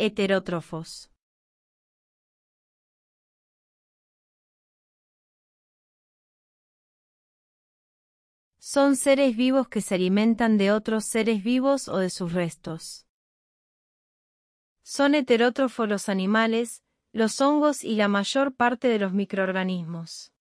Heterótrofos. Son seres vivos que se alimentan de otros seres vivos o de sus restos. Son heterótrofos los animales, los hongos y la mayor parte de los microorganismos.